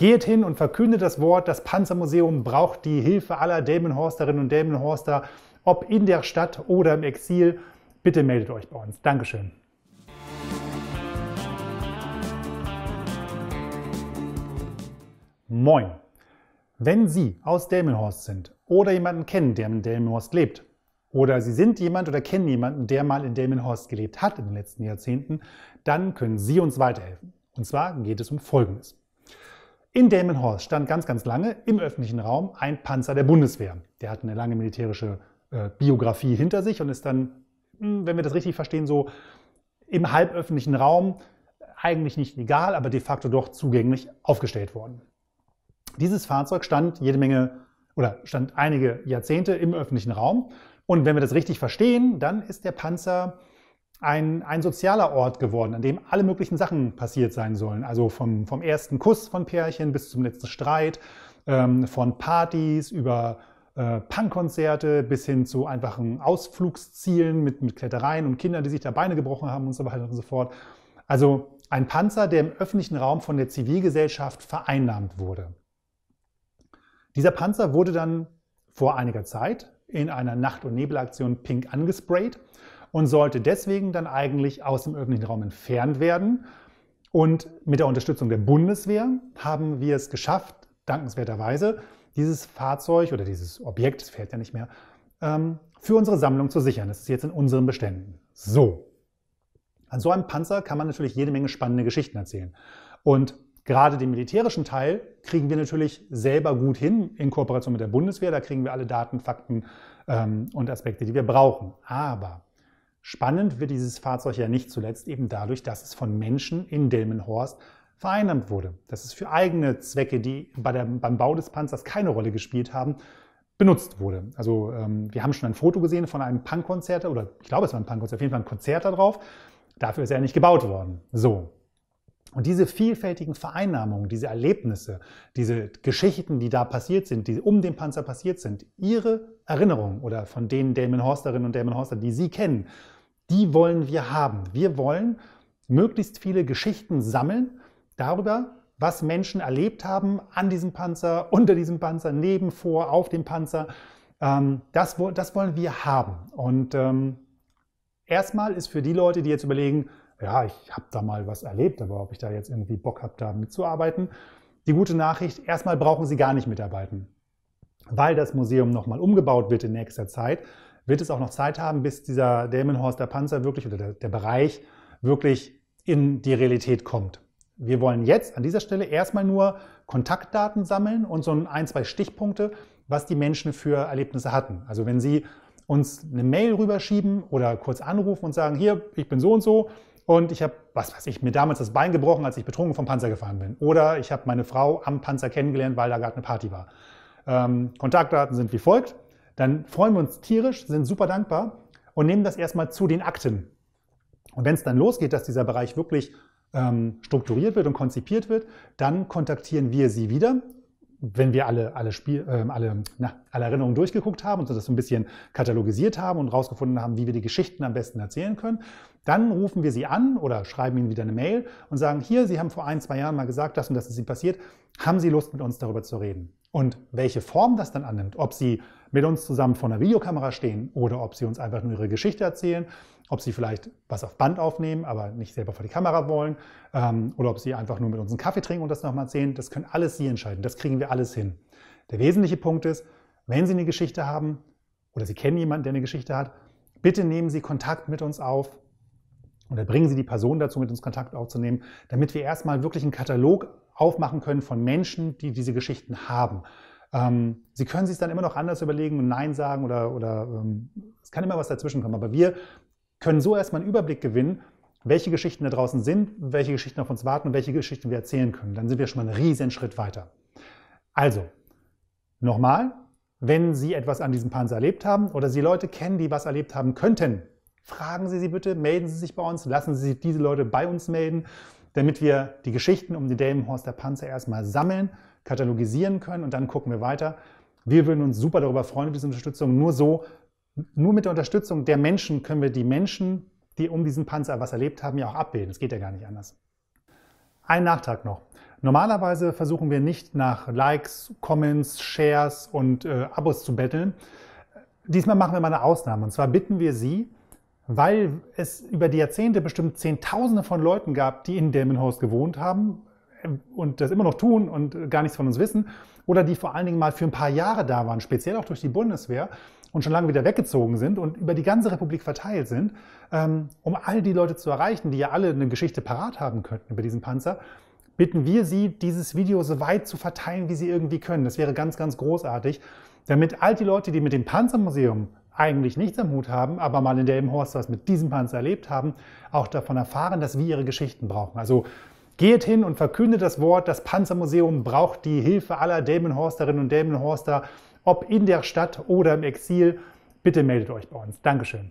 Geht hin und verkündet das Wort, das Panzermuseum braucht die Hilfe aller Delmenhorsterinnen und Delmenhorster, ob in der Stadt oder im Exil. Bitte meldet euch bei uns. Dankeschön. Moin! Wenn Sie aus Delmenhorst sind oder jemanden kennen, der in Delmenhorst lebt, oder Sie sind jemand oder kennen jemanden, der mal in Delmenhorst gelebt hat in den letzten Jahrzehnten, dann können Sie uns weiterhelfen. Und zwar geht es um Folgendes. In Delmenhorst stand ganz, ganz lange im öffentlichen Raum ein Panzer der Bundeswehr. Der hat eine lange militärische äh, Biografie hinter sich und ist dann, hm, wenn wir das richtig verstehen, so im halböffentlichen Raum eigentlich nicht legal, aber de facto doch zugänglich aufgestellt worden. Dieses Fahrzeug stand jede Menge oder stand einige Jahrzehnte im öffentlichen Raum. Und wenn wir das richtig verstehen, dann ist der Panzer ein, ein sozialer Ort geworden, an dem alle möglichen Sachen passiert sein sollen. Also vom, vom ersten Kuss von Pärchen bis zum letzten Streit, ähm, von Partys über äh, Punkkonzerte bis hin zu einfachen Ausflugszielen mit, mit Klettereien und Kindern, die sich da Beine gebrochen haben und so weiter und so fort. Also ein Panzer, der im öffentlichen Raum von der Zivilgesellschaft vereinnahmt wurde. Dieser Panzer wurde dann vor einiger Zeit in einer Nacht- und Nebelaktion pink angesprayt und sollte deswegen dann eigentlich aus dem öffentlichen Raum entfernt werden. Und mit der Unterstützung der Bundeswehr haben wir es geschafft, dankenswerterweise, dieses Fahrzeug oder dieses Objekt, es fährt ja nicht mehr, ähm, für unsere Sammlung zu sichern. Das ist jetzt in unseren Beständen. So. An so einem Panzer kann man natürlich jede Menge spannende Geschichten erzählen. Und Gerade den militärischen Teil kriegen wir natürlich selber gut hin in Kooperation mit der Bundeswehr. Da kriegen wir alle Daten, Fakten ähm, und Aspekte, die wir brauchen. Aber Spannend wird dieses Fahrzeug ja nicht zuletzt eben dadurch, dass es von Menschen in Delmenhorst vereinnahmt wurde, dass es für eigene Zwecke, die bei der, beim Bau des Panzers keine Rolle gespielt haben, benutzt wurde. Also ähm, wir haben schon ein Foto gesehen von einem Punkkonzert oder ich glaube es war ein Punkkonzert, auf jeden Fall ein Konzert da drauf. Dafür ist er nicht gebaut worden. So. Und diese vielfältigen Vereinnahmungen, diese Erlebnisse, diese Geschichten, die da passiert sind, die um den Panzer passiert sind, ihre Erinnerungen oder von den Delmenhorsterinnen und Delmenhorster, die Sie kennen, die wollen wir haben. Wir wollen möglichst viele Geschichten sammeln darüber, was Menschen erlebt haben an diesem Panzer, unter diesem Panzer, neben, vor, auf dem Panzer. Ähm, das, das wollen wir haben. Und ähm, erstmal ist für die Leute, die jetzt überlegen, ja, ich habe da mal was erlebt, aber ob ich da jetzt irgendwie Bock habe, da mitzuarbeiten, die gute Nachricht, erstmal brauchen sie gar nicht mitarbeiten, weil das Museum nochmal umgebaut wird in nächster Zeit wird es auch noch Zeit haben, bis dieser Delmenhorster Panzer wirklich oder der, der Bereich wirklich in die Realität kommt. Wir wollen jetzt an dieser Stelle erstmal nur Kontaktdaten sammeln und so ein, zwei Stichpunkte, was die Menschen für Erlebnisse hatten. Also wenn Sie uns eine Mail rüberschieben oder kurz anrufen und sagen, hier, ich bin so und so und ich habe, was weiß ich, mir damals das Bein gebrochen, als ich betrunken vom Panzer gefahren bin. Oder ich habe meine Frau am Panzer kennengelernt, weil da gerade eine Party war. Ähm, Kontaktdaten sind wie folgt dann freuen wir uns tierisch, sind super dankbar und nehmen das erstmal zu den Akten. Und wenn es dann losgeht, dass dieser Bereich wirklich ähm, strukturiert wird und konzipiert wird, dann kontaktieren wir Sie wieder, wenn wir alle, alle, Spiel, äh, alle, na, alle Erinnerungen durchgeguckt haben und das so ein bisschen katalogisiert haben und rausgefunden haben, wie wir die Geschichten am besten erzählen können. Dann rufen wir Sie an oder schreiben Ihnen wieder eine Mail und sagen, hier, Sie haben vor ein, zwei Jahren mal gesagt, das und das ist Ihnen passiert, haben Sie Lust mit uns darüber zu reden? Und welche Form das dann annimmt, ob Sie mit uns zusammen vor einer Videokamera stehen oder ob sie uns einfach nur ihre Geschichte erzählen, ob sie vielleicht was auf Band aufnehmen, aber nicht selber vor die Kamera wollen ähm, oder ob sie einfach nur mit uns einen Kaffee trinken und das nochmal erzählen. Das können alles Sie entscheiden. Das kriegen wir alles hin. Der wesentliche Punkt ist, wenn Sie eine Geschichte haben oder Sie kennen jemanden, der eine Geschichte hat, bitte nehmen Sie Kontakt mit uns auf oder bringen Sie die Person dazu, mit uns Kontakt aufzunehmen, damit wir erstmal wirklich einen Katalog aufmachen können von Menschen, die diese Geschichten haben. Ähm, Sie können sich dann immer noch anders überlegen und Nein sagen oder, oder ähm, es kann immer was dazwischen kommen. Aber wir können so erstmal einen Überblick gewinnen, welche Geschichten da draußen sind, welche Geschichten auf uns warten und welche Geschichten wir erzählen können. Dann sind wir schon mal einen riesen Schritt weiter. Also, nochmal, wenn Sie etwas an diesem Panzer erlebt haben oder Sie Leute kennen, die was erlebt haben könnten, fragen Sie sie bitte, melden Sie sich bei uns, lassen Sie diese Leute bei uns melden, damit wir die Geschichten um den Delmenhorster Panzer erstmal sammeln katalogisieren können und dann gucken wir weiter. Wir würden uns super darüber freuen, diese Unterstützung. Nur so, nur mit der Unterstützung der Menschen können wir die Menschen, die um diesen Panzer was erlebt haben, ja auch abbilden. Es geht ja gar nicht anders. Ein Nachtrag noch. Normalerweise versuchen wir nicht nach Likes, Comments, Shares und äh, Abos zu betteln. Diesmal machen wir mal eine Ausnahme. Und zwar bitten wir Sie, weil es über die Jahrzehnte bestimmt Zehntausende von Leuten gab, die in Delmenhorst gewohnt haben, und das immer noch tun und äh, gar nichts von uns wissen oder die vor allen Dingen mal für ein paar Jahre da waren, speziell auch durch die Bundeswehr und schon lange wieder weggezogen sind und über die ganze Republik verteilt sind, ähm, um all die Leute zu erreichen, die ja alle eine Geschichte parat haben könnten über diesen Panzer, bitten wir Sie, dieses Video so weit zu verteilen, wie Sie irgendwie können. Das wäre ganz, ganz großartig, damit all die Leute, die mit dem Panzermuseum eigentlich nichts am Hut haben, aber mal in der im Horst was mit diesem Panzer erlebt haben, auch davon erfahren, dass wir ihre Geschichten brauchen. Also Geht hin und verkündet das Wort, das Panzermuseum braucht die Hilfe aller Delmenhorsterinnen und Delmenhorster, ob in der Stadt oder im Exil. Bitte meldet euch bei uns. Dankeschön.